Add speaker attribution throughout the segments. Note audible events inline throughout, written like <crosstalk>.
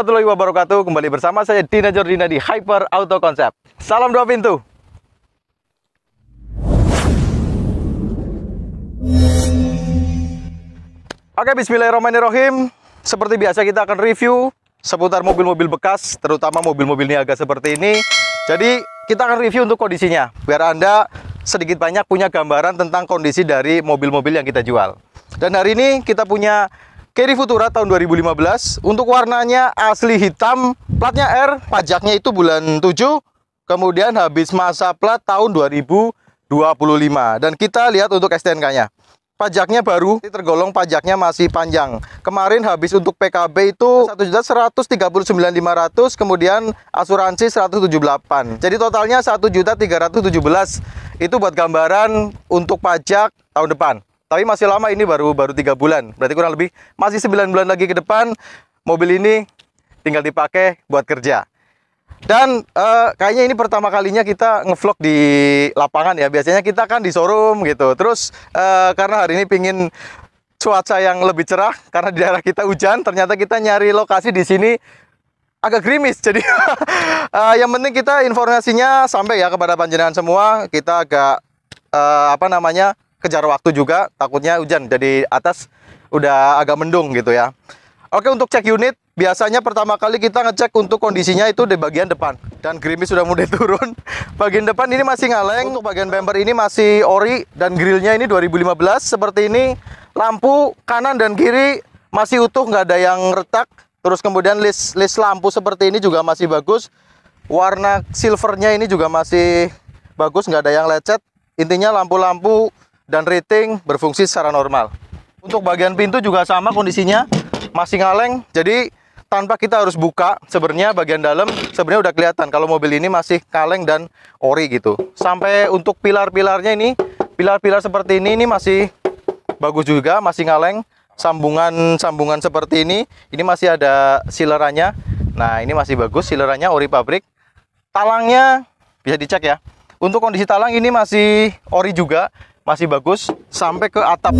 Speaker 1: warahmatullahi wabarakatuh Kembali bersama saya Dina Jordina di Hyper Auto Concept Salam dua pintu Oke bismillahirrahmanirrahim Seperti biasa kita akan review Seputar mobil-mobil bekas Terutama mobil-mobil niaga seperti ini Jadi kita akan review untuk kondisinya Biar Anda sedikit banyak punya gambaran tentang kondisi dari mobil-mobil yang kita jual Dan hari ini kita punya Carry Futura tahun 2015 Untuk warnanya asli hitam Platnya R, pajaknya itu bulan 7 Kemudian habis masa plat tahun 2025 Dan kita lihat untuk STNK-nya Pajaknya baru, tergolong pajaknya masih panjang Kemarin habis untuk PKB itu 1.139.500 Kemudian asuransi 178 Jadi totalnya 1.317 Itu buat gambaran untuk pajak tahun depan tapi masih lama ini baru baru tiga bulan. Berarti kurang lebih masih 9 bulan lagi ke depan mobil ini tinggal dipakai buat kerja. Dan uh, kayaknya ini pertama kalinya kita ngevlog di lapangan ya. Biasanya kita kan di showroom gitu. Terus uh, karena hari ini pingin cuaca yang lebih cerah karena di daerah kita hujan, ternyata kita nyari lokasi di sini agak grimis. <laughs> Jadi uh, yang penting kita informasinya sampai ya kepada panjenengan semua. Kita agak uh, apa namanya? kejar waktu juga takutnya hujan jadi atas udah agak mendung gitu ya Oke untuk cek unit biasanya pertama kali kita ngecek untuk kondisinya itu di bagian depan dan grimis sudah mulai <laughs> turun bagian depan ini masih ngaleng untuk bagian bumper ini masih ori dan grillnya ini 2015 seperti ini lampu kanan dan kiri masih utuh nggak ada yang retak terus kemudian list list lampu seperti ini juga masih bagus warna silvernya ini juga masih bagus nggak ada yang lecet intinya lampu-lampu dan rating berfungsi secara normal. Untuk bagian pintu juga sama kondisinya, masih ngaleng. Jadi tanpa kita harus buka, sebenarnya bagian dalam sebenarnya udah kelihatan kalau mobil ini masih kaleng dan ori gitu. Sampai untuk pilar-pilarnya ini, pilar-pilar seperti ini ini masih bagus juga, masih ngaleng. Sambungan-sambungan seperti ini, ini masih ada silerannya. Nah, ini masih bagus silerannya ori pabrik. Talangnya bisa dicek ya. Untuk kondisi talang ini masih ori juga, masih bagus sampai ke atap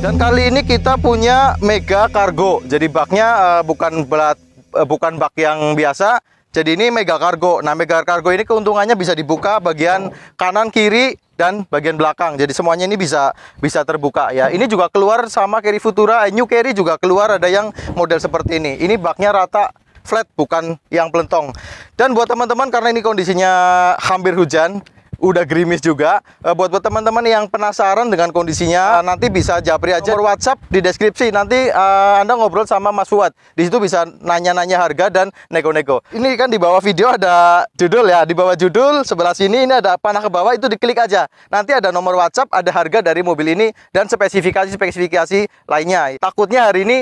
Speaker 1: dan kali ini kita punya mega kargo jadi baknya uh, bukan belat uh, bukan bak yang biasa jadi ini mega kargo nah mega kargo ini keuntungannya bisa dibuka bagian kanan kiri dan bagian belakang jadi semuanya ini bisa bisa terbuka ya ini juga keluar sama carry futura new carry juga keluar ada yang model seperti ini ini baknya rata flat bukan yang pelentong dan buat teman-teman karena ini kondisinya hampir hujan udah gerimis juga. Uh, buat buat teman-teman yang penasaran dengan kondisinya, uh, nanti bisa japri aja nomor WhatsApp di deskripsi. Nanti uh, Anda ngobrol sama Mas Fuad. Di situ bisa nanya-nanya harga dan nego-nego Ini kan di bawah video ada judul ya. Di bawah judul sebelah sini ini ada panah ke bawah itu diklik aja. Nanti ada nomor WhatsApp, ada harga dari mobil ini dan spesifikasi-spesifikasi lainnya. Takutnya hari ini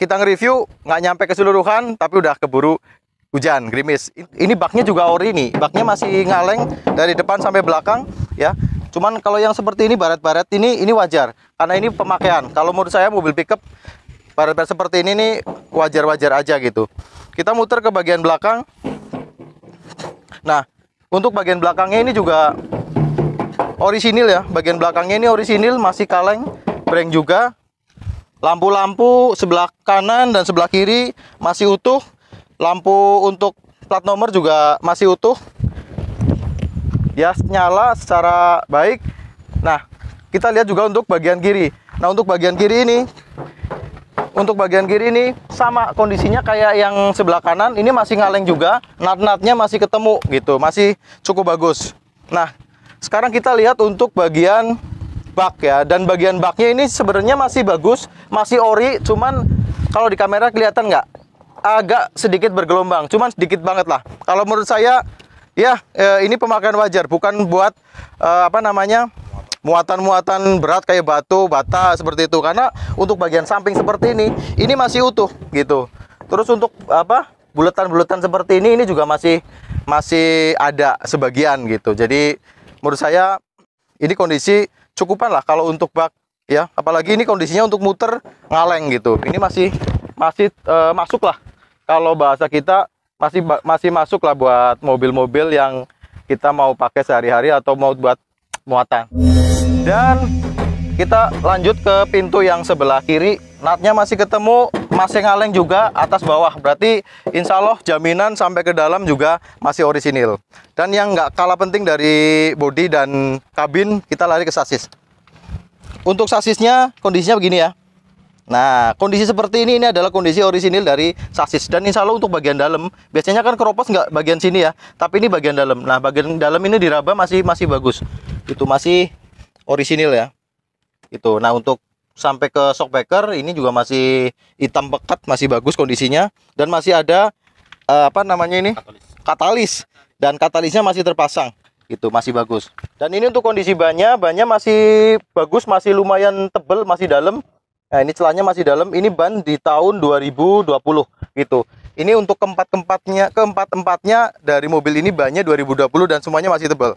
Speaker 1: kita nge-review nggak nyampe keseluruhan tapi udah keburu hujan gerimis ini baknya juga ori nih baknya masih ngaleng dari depan sampai belakang ya cuman kalau yang seperti ini barat-barat ini ini wajar karena ini pemakaian kalau menurut saya mobil pickup barat-barat seperti ini nih wajar-wajar aja gitu kita muter ke bagian belakang nah untuk bagian belakangnya ini juga orisinil ya bagian belakangnya ini orisinil masih kaleng breng juga lampu-lampu sebelah kanan dan sebelah kiri masih utuh lampu untuk plat nomor juga masih utuh ya nyala secara baik nah kita lihat juga untuk bagian kiri nah untuk bagian kiri ini untuk bagian kiri ini sama kondisinya kayak yang sebelah kanan ini masih ngaleng juga nat-natnya masih ketemu gitu masih cukup bagus nah sekarang kita lihat untuk bagian bak ya dan bagian baknya ini sebenarnya masih bagus masih ori cuman kalau di kamera kelihatan nggak agak sedikit bergelombang, cuman sedikit banget lah. Kalau menurut saya, ya eh, ini pemakaian wajar, bukan buat eh, apa namanya muatan-muatan berat kayak batu, bata seperti itu. Karena untuk bagian samping seperti ini, ini masih utuh gitu. Terus untuk apa buletan-buletan seperti ini, ini juga masih masih ada sebagian gitu. Jadi menurut saya ini kondisi cukupan lah kalau untuk bak ya. Apalagi ini kondisinya untuk muter ngaleng gitu. Ini masih masih e, masuk lah kalau bahasa kita masih masih masuk lah buat mobil-mobil yang kita mau pakai sehari-hari atau mau buat muatan. Dan kita lanjut ke pintu yang sebelah kiri. Natnya masih ketemu, masih ngaleng juga atas bawah. Berarti insya Allah jaminan sampai ke dalam juga masih orisinil. Dan yang nggak kalah penting dari bodi dan kabin, kita lari ke sasis. Untuk sasisnya kondisinya begini ya. Nah, kondisi seperti ini ini adalah kondisi orisinil dari sasis dan insya Allah untuk bagian dalam. Biasanya kan keropos nggak bagian sini ya, tapi ini bagian dalam. Nah, bagian dalam ini diraba masih masih bagus. Itu masih orisinil ya. Itu. Nah, untuk sampai ke shockbreaker ini juga masih hitam pekat, masih bagus kondisinya dan masih ada eh, apa namanya ini? Katalis. Katalis. Dan katalisnya masih terpasang itu masih bagus dan ini untuk kondisi bannya bannya masih bagus masih lumayan tebel masih dalam Nah, ini celahnya masih dalam. Ini ban di tahun 2020 gitu. Ini untuk keempat-empatnya, keempat-empatnya dari mobil ini bannya 2020 dan semuanya masih tebal.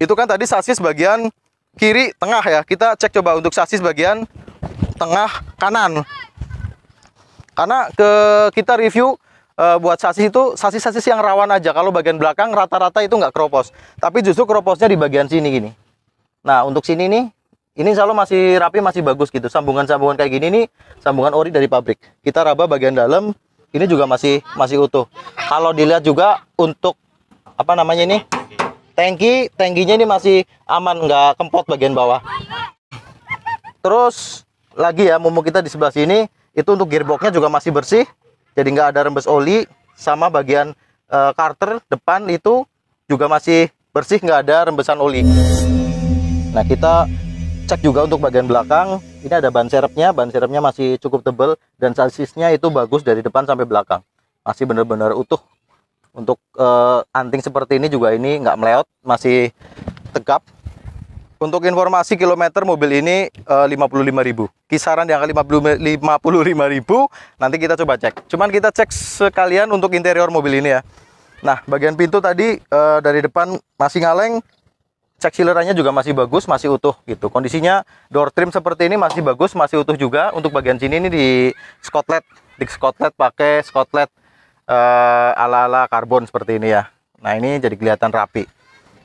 Speaker 1: Itu kan tadi sasis bagian kiri tengah ya. Kita cek coba untuk sasis bagian tengah kanan. Karena ke kita review e, buat sasis itu sasis-sasis yang rawan aja. Kalau bagian belakang rata-rata itu nggak keropos. Tapi justru keroposnya di bagian sini gini. Nah, untuk sini nih ini selalu masih rapi masih bagus gitu sambungan-sambungan kayak gini nih sambungan ori dari pabrik kita raba bagian dalam ini juga masih masih utuh kalau dilihat juga untuk apa namanya ini tangki tangkinya ini masih aman nggak kempot bagian bawah terus lagi ya mumu kita di sebelah sini itu untuk gearboxnya juga masih bersih jadi nggak ada rembes oli sama bagian e, karter depan itu juga masih bersih nggak ada rembesan oli nah kita cek juga untuk bagian belakang ini ada ban serepnya ban serepnya masih cukup tebal dan sasisnya itu bagus dari depan sampai belakang masih benar-benar utuh untuk uh, anting seperti ini juga ini nggak meleot masih tegap untuk informasi kilometer mobil ini eh, uh, 55.000 kisaran di angka 55.000 nanti kita coba cek cuman kita cek sekalian untuk interior mobil ini ya nah bagian pintu tadi uh, dari depan masih ngaleng cek silerannya juga masih bagus, masih utuh gitu. Kondisinya door trim seperti ini masih bagus, masih utuh juga. Untuk bagian sini ini di skotlet, di skotlet pakai skotlet uh, ala-ala karbon seperti ini ya. Nah, ini jadi kelihatan rapi.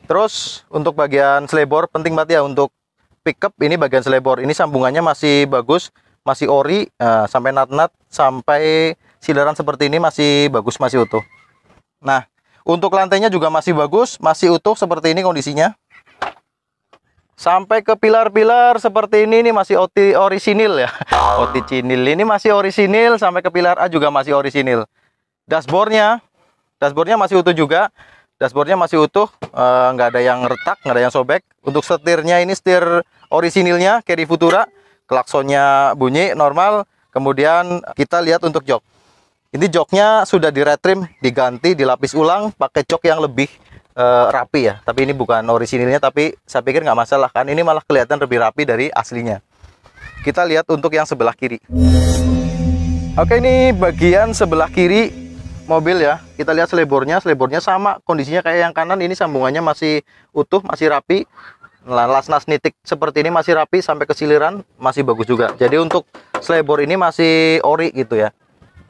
Speaker 1: Terus untuk bagian selebor penting banget ya untuk pickup ini bagian selebor. Ini sambungannya masih bagus, masih ori uh, sampai nat-nat sampai sileran seperti ini masih bagus, masih utuh. Nah, untuk lantainya juga masih bagus, masih utuh seperti ini kondisinya sampai ke pilar-pilar seperti ini ini masih oti orisinil ya <laughs> oti cinil ini masih orisinil sampai ke pilar A juga masih orisinil dashboardnya dashboardnya masih utuh juga dashboardnya masih utuh eh, nggak e, ada yang retak nggak ada yang sobek untuk setirnya ini setir orisinilnya carry futura klaksonnya bunyi normal kemudian kita lihat untuk jok ini joknya sudah diretrim diganti dilapis ulang pakai jok yang lebih uh, rapi ya tapi ini bukan orisinilnya tapi saya pikir nggak masalah kan ini malah kelihatan lebih rapi dari aslinya kita lihat untuk yang sebelah kiri oke ini bagian sebelah kiri mobil ya kita lihat selebornya selebornya sama kondisinya kayak yang kanan ini sambungannya masih utuh masih rapi nah, las-las nitik seperti ini masih rapi sampai ke siliran masih bagus juga jadi untuk selebor ini masih ori gitu ya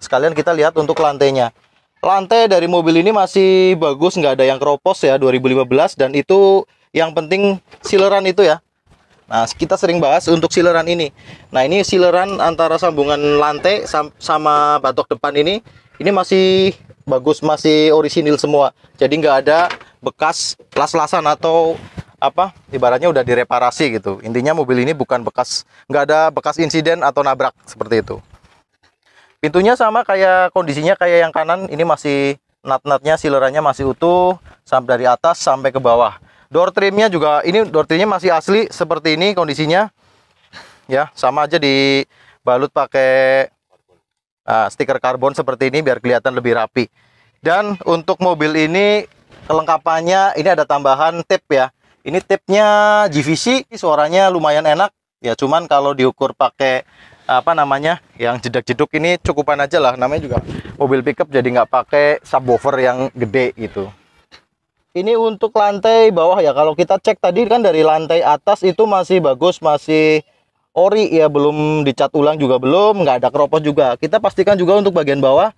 Speaker 1: sekalian kita lihat untuk lantainya lantai dari mobil ini masih bagus nggak ada yang keropos ya 2015 dan itu yang penting sileran itu ya Nah kita sering bahas untuk sileran ini Nah ini sileran antara sambungan lantai sama batok depan ini Ini masih bagus masih orisinil semua Jadi nggak ada bekas las-lasan atau apa ibaratnya udah direparasi gitu intinya mobil ini bukan bekas nggak ada bekas insiden atau nabrak seperti itu Pintunya sama kayak kondisinya kayak yang kanan, ini masih nat-natnya, silerannya masih utuh sampai dari atas sampai ke bawah. Door trimnya juga ini door trimnya masih asli seperti ini kondisinya. Ya, sama aja dibalut pakai uh, stiker karbon seperti ini biar kelihatan lebih rapi. Dan untuk mobil ini kelengkapannya ini ada tambahan tip ya. Ini tipnya GVC, suaranya lumayan enak. Ya cuman kalau diukur pakai apa namanya yang jedak-jeduk ini cukupan aja lah namanya juga mobil pickup jadi nggak pakai subwoofer yang gede gitu ini untuk lantai bawah ya kalau kita cek tadi kan dari lantai atas itu masih bagus masih ori ya belum dicat ulang juga belum nggak ada keropos juga kita pastikan juga untuk bagian bawah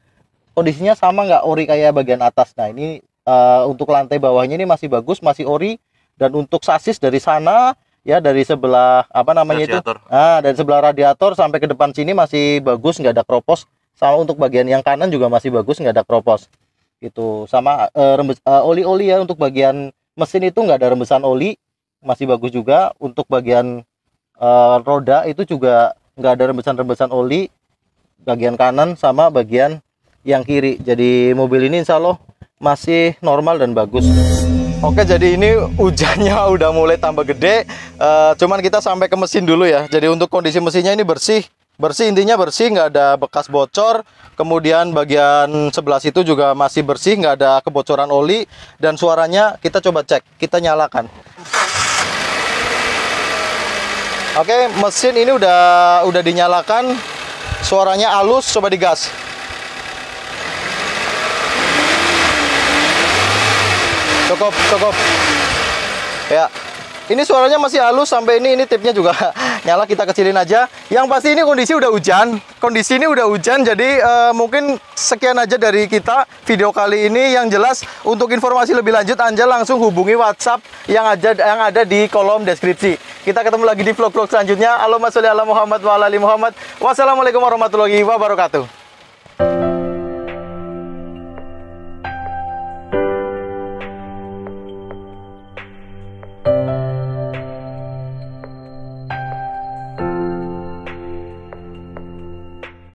Speaker 1: kondisinya sama nggak ori kayak bagian atas nah ini uh, untuk lantai bawahnya ini masih bagus masih ori dan untuk sasis dari sana ya dari sebelah apa namanya radiator. itu ah dari sebelah radiator sampai ke depan sini masih bagus nggak ada kropos sama untuk bagian yang kanan juga masih bagus nggak ada kropos gitu sama oli-oli uh, eh, eh, oli-oli ya untuk bagian mesin itu nggak ada rembesan oli masih bagus juga untuk bagian uh, roda itu juga nggak ada rembesan-rembesan oli bagian kanan sama bagian yang kiri jadi mobil ini insya Allah masih normal dan bagus Oke, jadi ini hujannya <laughs> udah mulai tambah gede. Uh, cuman kita sampai ke mesin dulu ya. Jadi untuk kondisi mesinnya ini bersih, bersih intinya bersih, nggak ada bekas bocor. Kemudian bagian sebelah situ juga masih bersih, nggak ada kebocoran oli. Dan suaranya kita coba cek, kita nyalakan. Oke, mesin ini udah udah dinyalakan. Suaranya halus, coba digas. cukup cukup ya ini suaranya masih halus sampai ini ini tipnya juga <laughs> nyala kita kecilin aja yang pasti ini kondisi udah hujan kondisi ini udah hujan jadi uh, mungkin sekian aja dari kita video kali ini yang jelas untuk informasi lebih lanjut anja langsung hubungi WhatsApp yang ada yang ada di kolom deskripsi kita ketemu lagi di vlog-vlog selanjutnya Allahumma sholli ala Muhammad wa ala Muhammad wassalamualaikum warahmatullahi wabarakatuh